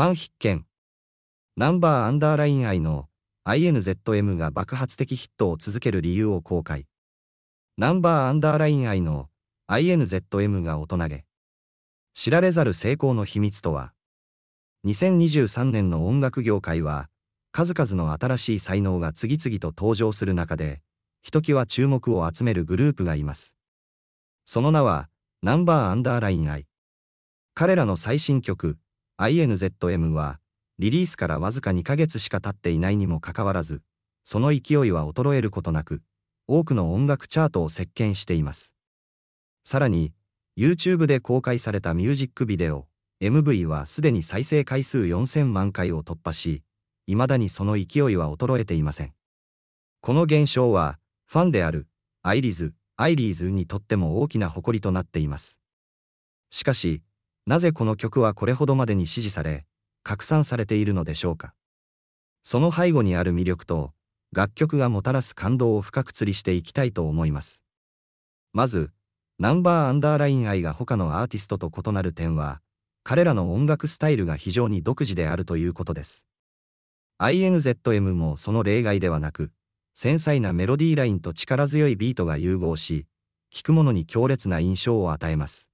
ファン必見。ナンバーアンダーライン愛の INZM が爆発的ヒットを続ける理由を公開。ナンバーアンダーライン愛の INZM が大人げ。知られざる成功の秘密とは2023年の音楽業界は数々の新しい才能が次々と登場する中でひときわ注目を集めるグループがいますその名はナンバーアンダーライン愛。彼らの最新曲 INZM は、リリースからわずか2ヶ月しか経っていないにもかかわらず、その勢いは衰えることなく、多くの音楽チャートを席巻しています。さらに、YouTube で公開されたミュージックビデオ、MV はすでに再生回数4000万回を突破し、未だにその勢いは衰えていません。この現象は、ファンである、アイリズ、アイリーズにとっても大きな誇りとなっています。しかし、なぜこの曲はこれほどまでに支持され、拡散されているのでしょうか。その背後にある魅力と、楽曲がもたらす感動を深く釣りしていきたいと思います。まず、ナンバーアンダーライン愛が他のアーティストと異なる点は、彼らの音楽スタイルが非常に独自であるということです。INZM もその例外ではなく、繊細なメロディーラインと力強いビートが融合し、聴く者に強烈な印象を与えます。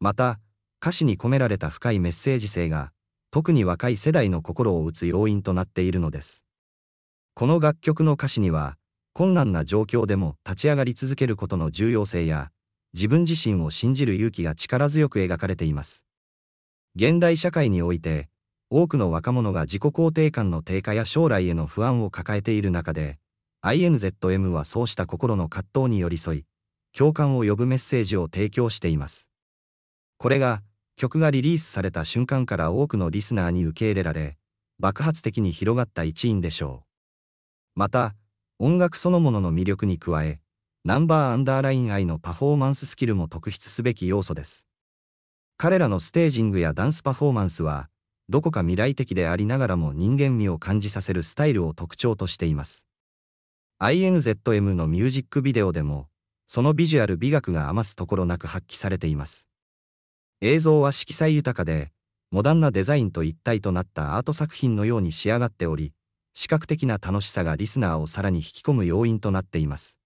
また、歌詞に込められた深いメッセージ性が、特に若い世代の心を打つ要因となっているのです。この楽曲の歌詞には、困難な状況でも立ち上がり続けることの重要性や、自分自身を信じる勇気が力強く描かれています。現代社会において、多くの若者が自己肯定感の低下や将来への不安を抱えている中で、INZM はそうした心の葛藤に寄り添い、共感を呼ぶメッセージを提供しています。これが、曲がリリースされた瞬間から多くのリスナーに受け入れられ、爆発的に広がった一因でしょう。また、音楽そのものの魅力に加え、ナンバーアンダーライン愛のパフォーマンススキルも特筆すべき要素です。彼らのステージングやダンスパフォーマンスは、どこか未来的でありながらも人間味を感じさせるスタイルを特徴としています。INZM のミュージックビデオでも、そのビジュアル美学が余すところなく発揮されています。映像は色彩豊かで、モダンなデザインと一体となったアート作品のように仕上がっており、視覚的な楽しさがリスナーをさらに引き込む要因となっています。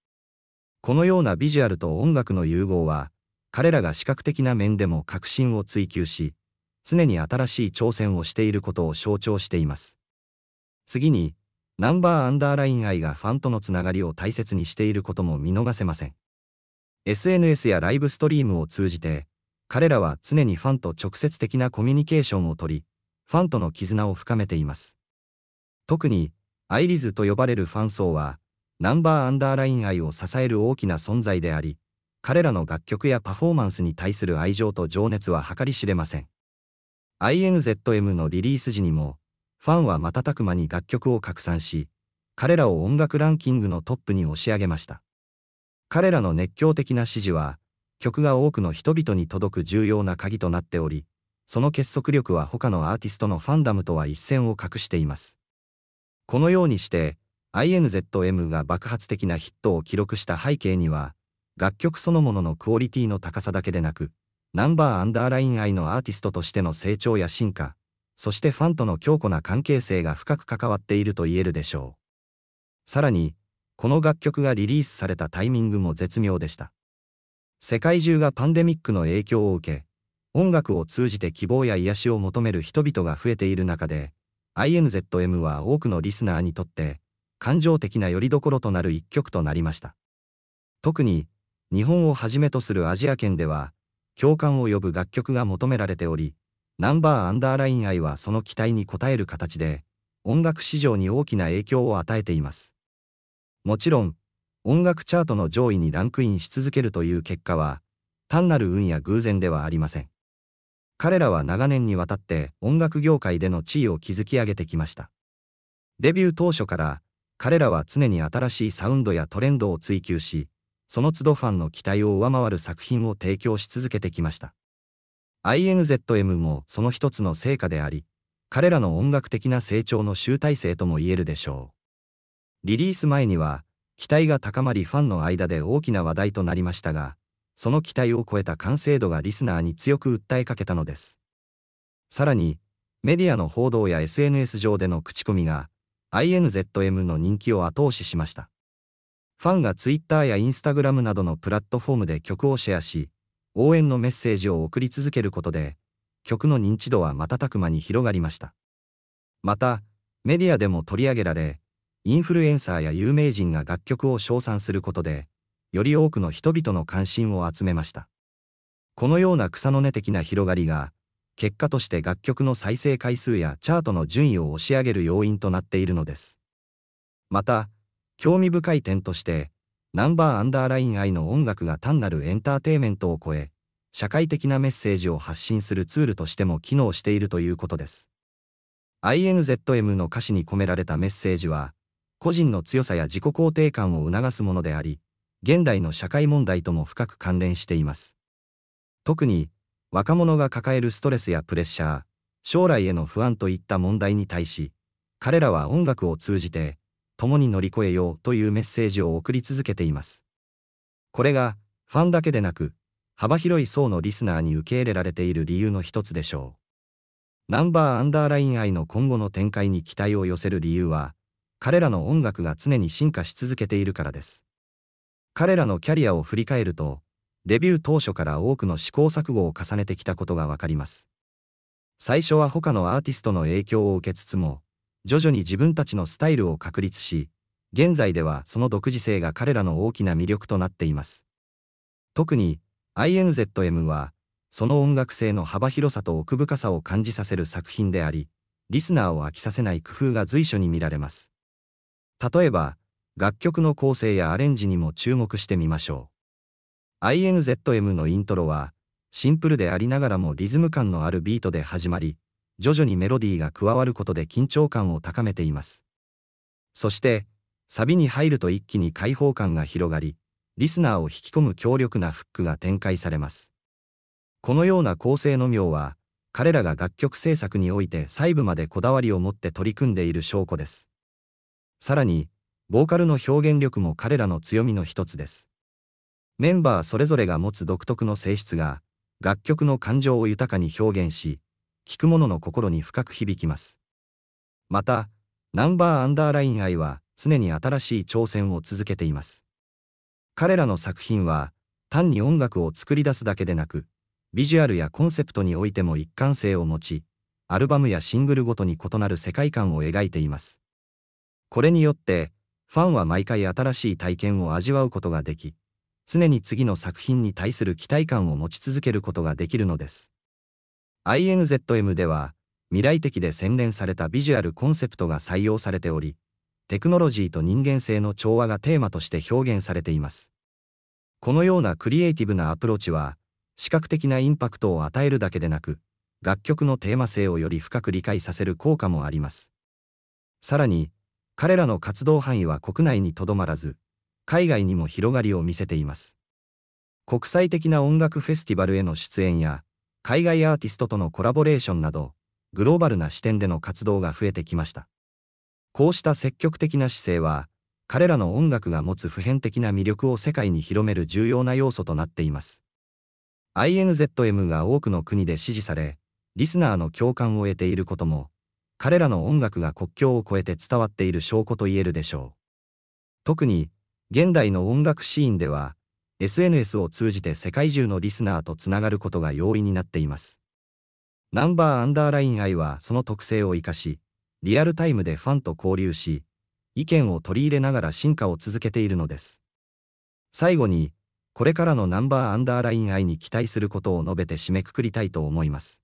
このようなビジュアルと音楽の融合は、彼らが視覚的な面でも革新を追求し、常に新しい挑戦をしていることを象徴しています。次に、ナンバーアンダーライン愛がファンとのつながりを大切にしていることも見逃せません。SNS やライブストリームを通じて、彼らは常にファンと直接的なコミュニケーションをとり、ファンとの絆を深めています。特に、アイリズと呼ばれるファン層は、ナンバーアンダーライン愛を支える大きな存在であり、彼らの楽曲やパフォーマンスに対する愛情と情熱は計り知れません。INZM のリリース時にも、ファンは瞬く間に楽曲を拡散し、彼らを音楽ランキングのトップに押し上げました。彼らの熱狂的な支持は、曲が多くの人々に届く重要な鍵となっており、その結束力は他のアーティストのファンダムとは一線を画しています。このようにして、INZM が爆発的なヒットを記録した背景には、楽曲そのもののクオリティの高さだけでなく、ナンバーアンダーライン愛のアーティストとしての成長や進化、そしてファンとの強固な関係性が深く関わっていると言えるでしょう。さらに、この楽曲がリリースされたタイミングも絶妙でした。世界中がパンデミックの影響を受け、音楽を通じて希望や癒しを求める人々が増えている中で、INZM は多くのリスナーにとって、感情的な拠り所となる一曲となりました。特に、日本をはじめとするアジア圏では、共感を呼ぶ楽曲が求められており、ナンバーアンダーライン愛はその期待に応える形で、音楽市場に大きな影響を与えています。もちろん、音楽チャートの上位にランクインし続けるという結果は、単なる運や偶然ではありません。彼らは長年にわたって音楽業界での地位を築き上げてきました。デビュー当初から、彼らは常に新しいサウンドやトレンドを追求し、その都度ファンの期待を上回る作品を提供し続けてきました。INZM もその一つの成果であり、彼らの音楽的な成長の集大成とも言えるでしょう。リリース前には、期待が高まりファンの間で大きな話題となりましたが、その期待を超えた完成度がリスナーに強く訴えかけたのです。さらに、メディアの報道や SNS 上での口コミが、INZM の人気を後押ししました。ファンが Twitter や Instagram などのプラットフォームで曲をシェアし、応援のメッセージを送り続けることで、曲の認知度は瞬く間に広がりました。また、メディアでも取り上げられ、インフルエンサーや有名人が楽曲を称賛することで、より多くの人々の関心を集めました。このような草の根的な広がりが、結果として楽曲の再生回数やチャートの順位を押し上げる要因となっているのです。また、興味深い点として、ナンバーアンダーライン I の音楽が単なるエンターテイメントを超え、社会的なメッセージを発信するツールとしても機能しているということです。INZM の歌詞に込められたメッセージは、個人の強さや自己肯定感を促すものであり、現代の社会問題とも深く関連しています。特に、若者が抱えるストレスやプレッシャー、将来への不安といった問題に対し、彼らは音楽を通じて、共に乗り越えようというメッセージを送り続けています。これが、ファンだけでなく、幅広い層のリスナーに受け入れられている理由の一つでしょう。ナンバーアンダーライン愛の今後の展開に期待を寄せる理由は、彼らの音楽が常に進化し続けているからです。彼らのキャリアを振り返ると、デビュー当初から多くの試行錯誤を重ねてきたことがわかります。最初は他のアーティストの影響を受けつつも、徐々に自分たちのスタイルを確立し、現在ではその独自性が彼らの大きな魅力となっています。特に、INZM は、その音楽性の幅広さと奥深さを感じさせる作品であり、リスナーを飽きさせない工夫が随所に見られます。例えば、楽曲の構成やアレンジにも注目してみましょう。INZM のイントロは、シンプルでありながらもリズム感のあるビートで始まり、徐々にメロディーが加わることで緊張感を高めています。そして、サビに入ると一気に開放感が広がり、リスナーを引き込む強力なフックが展開されます。このような構成の妙は、彼らが楽曲制作において細部までこだわりを持って取り組んでいる証拠です。さらに、ボーカルの表現力も彼らの強みの一つです。メンバーそれぞれが持つ独特の性質が、楽曲の感情を豊かに表現し、聴く者の心に深く響きます。また、ナンバーアンダーライン愛は常に新しい挑戦を続けています。彼らの作品は、単に音楽を作り出すだけでなく、ビジュアルやコンセプトにおいても一貫性を持ち、アルバムやシングルごとに異なる世界観を描いています。これによって、ファンは毎回新しい体験を味わうことができ、常に次の作品に対する期待感を持ち続けることができるのです。INZM では、未来的で洗練されたビジュアルコンセプトが採用されており、テクノロジーと人間性の調和がテーマとして表現されています。このようなクリエイティブなアプローチは、視覚的なインパクトを与えるだけでなく、楽曲のテーマ性をより深く理解させる効果もあります。さらに、彼らの活動範囲は国内にとどまらず、海外にも広がりを見せています。国際的な音楽フェスティバルへの出演や、海外アーティストとのコラボレーションなど、グローバルな視点での活動が増えてきました。こうした積極的な姿勢は、彼らの音楽が持つ普遍的な魅力を世界に広める重要な要素となっています。INZM が多くの国で支持され、リスナーの共感を得ていることも、彼らの音楽が国境を越えて伝わっている証拠と言えるでしょう。特に、現代の音楽シーンでは、SNS を通じて世界中のリスナーとつながることが容易になっています。ナンバーアンダーライン I はその特性を生かし、リアルタイムでファンと交流し、意見を取り入れながら進化を続けているのです。最後に、これからのナンバーアンダーライン I に期待することを述べて締めくくりたいと思います。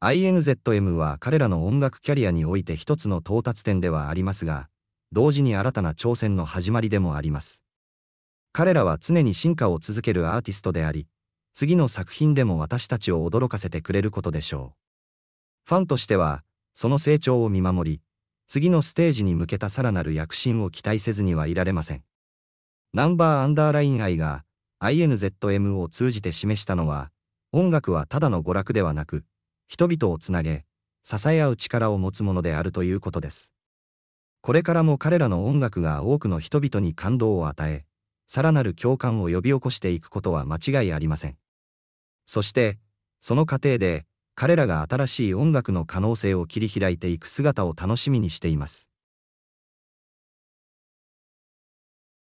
INZM は彼らの音楽キャリアにおいて一つの到達点ではありますが、同時に新たな挑戦の始まりでもあります。彼らは常に進化を続けるアーティストであり、次の作品でも私たちを驚かせてくれることでしょう。ファンとしては、その成長を見守り、次のステージに向けたさらなる躍進を期待せずにはいられません。ナンバーアンダーライン愛が INZM を通じて示したのは、音楽はただの娯楽ではなく、人々をつなげ、支え合う力を持つものであるということです。これからも彼らの音楽が多くの人々に感動を与え、さらなる共感を呼び起こしていくことは間違いありません。そして、その過程で、彼らが新しい音楽の可能性を切り開いていく姿を楽しみにしています。